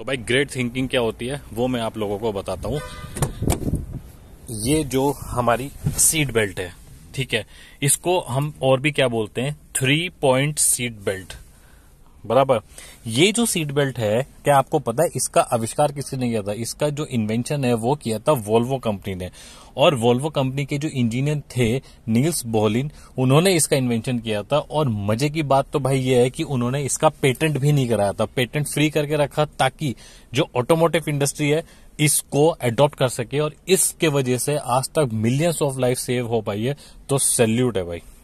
तो भाई great thinking क्या होती है वो मैं आप लोगों को बताता हूं ये जो हमारी सीट बेल्ट है ठीक है इसको हम और भी क्या बोलते हैं थ्री पॉइंट सीट बेल्ट बराबर ये जो सीट बेल्ट है क्या आपको पता है इसका आविष्कार किसने किया था इसका जो इन्वेंशन है वो किया था वोल्वो कंपनी ने और वोल्वो कंपनी के जो इंजीनियर थे नील्स बोहलिन उन्होंने इसका इन्वेंशन किया था और मजे की बात तो भाई ये है कि उन्होंने इसका पेटेंट भी नहीं कराया था पेटेंट फ्री करके रखा ताकि जो ऑटोमोटिव इंडस्ट्री है इसको एडॉप्ट कर सके और इसके वजह से आज तक मिलियंस ऑफ लाइफ सेव हो पाई है तो सैल्यूट है भाई